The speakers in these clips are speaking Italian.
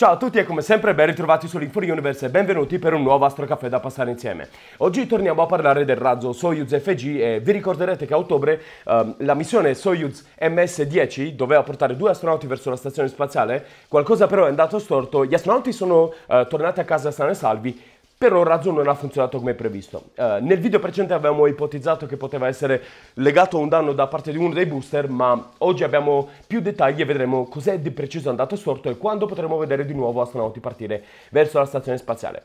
Ciao a tutti e come sempre ben ritrovati su link Universe e benvenuti per un nuovo astrocaffè da passare insieme. Oggi torniamo a parlare del razzo Soyuz FG e vi ricorderete che a ottobre ehm, la missione Soyuz MS-10 doveva portare due astronauti verso la stazione spaziale, qualcosa però è andato storto, gli astronauti sono eh, tornati a casa sani e salvi, per ora razzo non ha funzionato come previsto. Eh, nel video precedente avevamo ipotizzato che poteva essere legato a un danno da parte di uno dei booster, ma oggi abbiamo più dettagli e vedremo cos'è di preciso andato storto e quando potremo vedere di nuovo astronauti partire verso la stazione spaziale.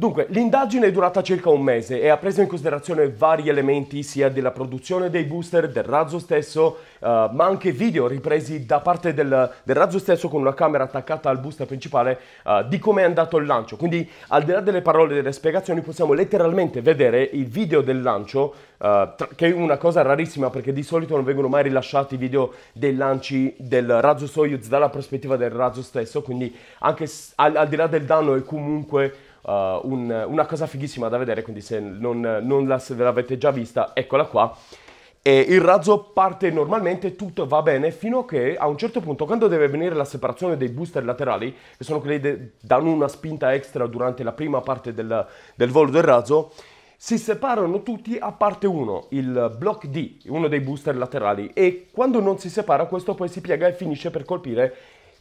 Dunque, l'indagine è durata circa un mese e ha preso in considerazione vari elementi sia della produzione dei booster, del razzo stesso, uh, ma anche video ripresi da parte del, del, razzo stesso con una camera attaccata al booster principale uh, di come è andato il lancio. Quindi, al di là delle parole e delle spiegazioni, possiamo letteralmente vedere il video del lancio, uh, tra, che è una cosa rarissima perché di solito non vengono mai rilasciati video dei lanci del razzo Soyuz dalla prospettiva del razzo stesso, quindi anche al, al di là del danno è comunque uh, un, una cosa fighissima da vedere, quindi se non, non la, se l'avete già vista, eccola qua. E il razzo parte normalmente, tutto va bene, fino a che a un certo punto, quando deve venire la separazione dei booster laterali, che sono quelli che danno una spinta extra durante la prima parte del, del volo del razzo, si separano tutti a parte uno, il block D, uno dei booster laterali, e quando non si separa questo poi si piega e finisce per colpire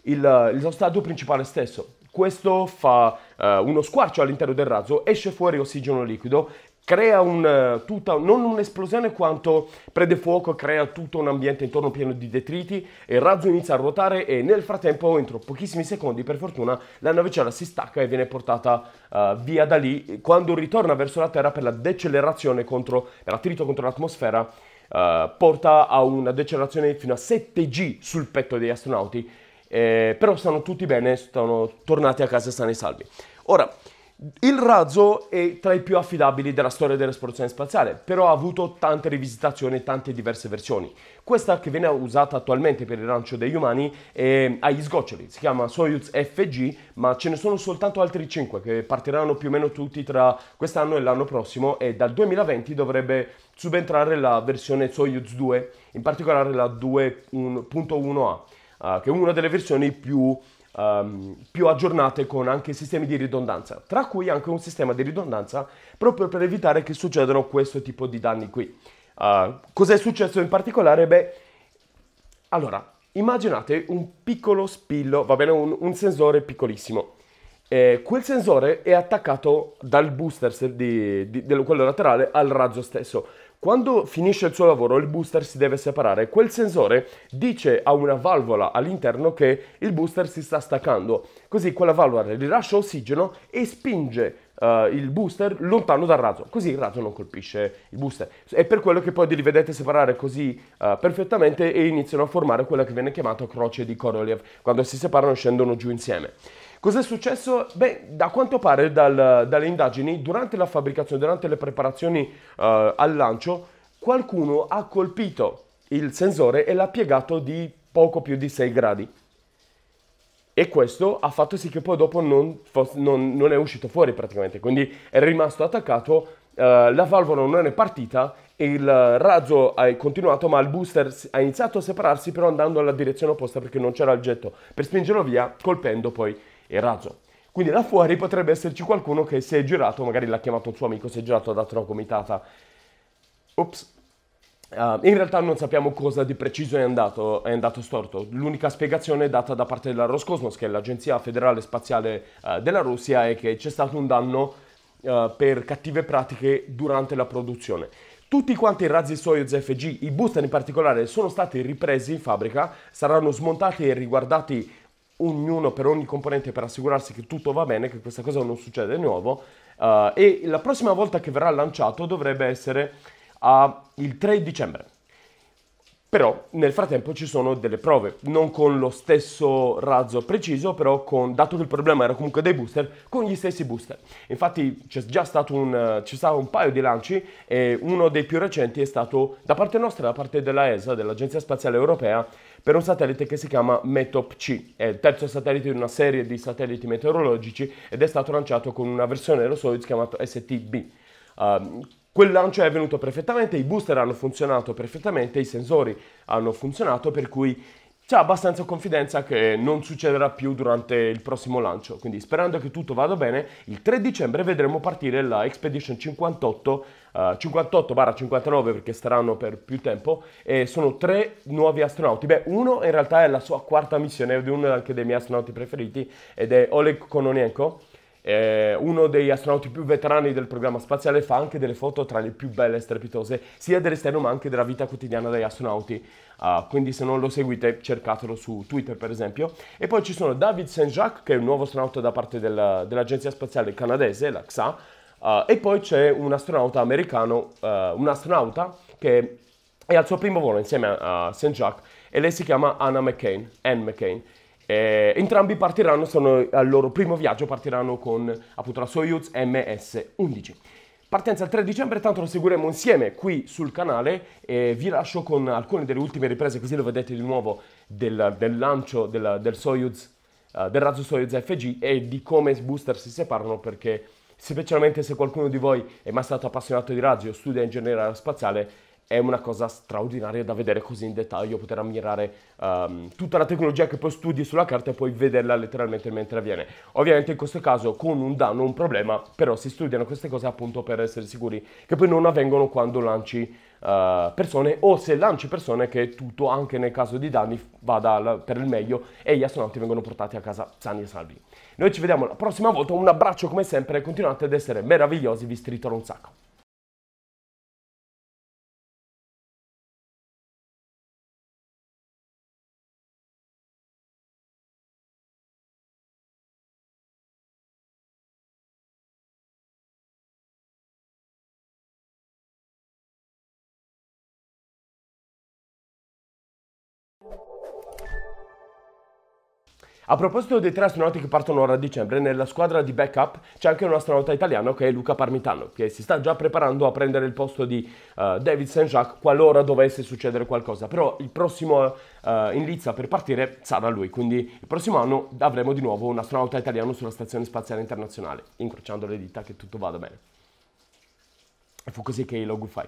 il, il principale stesso. Questo fa uh, uno squarcio all'interno del razzo, esce fuori ossigeno liquido, crea un, eh, tutta, non un'esplosione quanto prende fuoco, crea tutto un ambiente intorno pieno di detriti e il razzo inizia a ruotare e nel frattempo, entro pochissimi secondi, per fortuna, la navicella si stacca e viene portata uh, via da lì quando ritorna verso la Terra per la decelerazione contro, l'attrito contro l'atmosfera, uh, porta a una decelerazione fino a 7G sul petto degli astronauti eh, però stanno tutti bene, sono tornati a casa sani e salvi. Ora, il razzo è tra i più affidabili della storia dell'esplorazione spaziale, però ha avuto tante rivisitazioni e tante diverse versioni. Questa che viene usata attualmente per il lancio degli umani è, agli sgoccioli, si chiama Soyuz FG, ma ce ne sono soltanto altri 5 che partiranno più o meno tutti tra quest'anno e l'anno prossimo e dal 2020 dovrebbe subentrare la versione Soyuz 2, in particolare la 2.1a uh, che è una delle versioni più, um, più, aggiornate con anche sistemi di ridondanza, tra cui anche un sistema di ridondanza proprio per evitare che succedano questo tipo di danni qui. Uh, cos'è successo in particolare? Beh, allora, immaginate un piccolo spillo, va bene, un, un sensore piccolissimo. Eh, quel sensore è attaccato dal booster di, di, di, quello laterale al razzo stesso. Quando finisce il suo lavoro il booster si deve separare, quel sensore dice a una valvola all'interno che il booster si sta staccando, così quella valvola rilascia ossigeno e spinge uh, il booster lontano dal raso. così il raso non colpisce il booster. È per quello che poi li vedete separare così uh, perfettamente e iniziano a formare quella che viene chiamata croce di Korolev, quando si separano scendono giù insieme. Cos'è successo? Beh, da quanto pare dal, dalle indagini, durante la fabbricazione, durante le preparazioni uh, al lancio, qualcuno ha colpito il sensore e l'ha piegato di poco più di 6 gradi. E questo ha fatto sì che poi dopo non, fosse, non, non è uscito fuori praticamente, quindi è rimasto attaccato, eh, la valvola non è partita, il razzo è continuato ma il booster ha iniziato a separarsi però andando alla direzione opposta perché non c'era il getto, per spingerlo via colpendo poi il razzo. Quindi là fuori potrebbe esserci qualcuno che si è girato, magari l'ha chiamato un suo amico, si è girato ad altra comitata. Ops. Uh, in realtà non sappiamo cosa di preciso è andato, è andato storto. L'unica spiegazione data da parte della Roscosmos, che è l'Agenzia Federale Spaziale uh, della Russia, è che c'è stato un danno uh, per cattive pratiche durante la produzione. Tutti quanti i razzi Soyuz FG, i booster in particolare, sono stati ripresi in fabbrica, saranno smontati e riguardati ognuno per ogni componente per assicurarsi che tutto va bene, che questa cosa non succede di nuovo. Uh, e la prossima volta che verrà lanciato dovrebbe essere uh, il 3 dicembre. Però nel frattempo ci sono delle prove, non con lo stesso razzo preciso, però con, dato che il problema era comunque dei booster, con gli stessi booster. Infatti c'è già stato un, c'è stato un paio di lanci e uno dei più recenti è stato da parte nostra da parte della ESA, dell'Agenzia Spaziale Europea, per un satellite che si chiama METOP C, è il terzo satellite di una serie di satelliti meteorologici ed è stato lanciato con una versione dello aerosolid chiamata STB. Uh, ehm, Quel lancio è venuto perfettamente, i booster hanno funzionato perfettamente, i sensori hanno funzionato, per cui c'è abbastanza confidenza che non succederà più durante il prossimo lancio. Quindi sperando che tutto vada bene, il 3 dicembre vedremo partire la Expedition 58, uh, 58-59 perché staranno per più tempo, e sono tre nuovi astronauti. Beh, uno in realtà è la sua quarta missione, è uno anche dei miei astronauti preferiti, ed è Oleg Kononenko, eh, uno degli astronauti più veterani del programma spaziale, fa anche delle foto tra le più belle e strepitose, sia dell'esterno ma anche della vita quotidiana degli astronauti. Uh, quindi se non lo seguite cercatelo su Twitter per esempio. E poi ci sono David Saint-Jacques, che è un nuovo astronauta da parte del, dell'Agenzia Spaziale Canadese, la XA, uh, ah, e poi c'è un astronauta americano, uh, un astronauta che è al suo primo volo insieme a, a Saint-Jacques e lei si chiama Anna McCain, Anne McCain. Eh, entrambi partiranno, sono, al loro primo viaggio partiranno con appunto la Soyuz MS-11. Partenza il 3 dicembre, tanto lo seguiremo insieme qui sul canale e vi lascio con alcune delle ultime riprese così lo vedete di nuovo del, del lancio del, del, Soyuz, uh, del razzo Soyuz FG e di come i booster si separano perché specialmente se qualcuno di voi è mai stato appassionato di razzi o studia ingegneria spaziale è una cosa straordinaria da vedere così in dettaglio, poter ammirare um, tutta la tecnologia che poi studi sulla carta e poi vederla letteralmente mentre avviene. Ovviamente in questo caso con un danno, un problema, però si studiano queste cose appunto per essere sicuri che poi non avvengono quando lanci uh, persone o se lanci persone che tutto, anche nel caso di danni, vada per il meglio e gli astronauti vengono portati a casa sani e salvi. Noi ci vediamo la prossima volta, un abbraccio come sempre, continuate ad essere meravigliosi, vi stritterò un sacco. A proposito dei tre astronauti che partono ora a dicembre, nella squadra di backup c'è anche un astronauta italiano che è Luca Parmitano, che si sta già preparando a prendere il posto di uh, David Saint-Jacques qualora dovesse succedere qualcosa. Però il prossimo uh, in Lizza per partire sarà lui, quindi il prossimo anno avremo di nuovo un astronauta italiano sulla Stazione Spaziale Internazionale, incrociando le dita che tutto vada bene. E fu così che i Logufai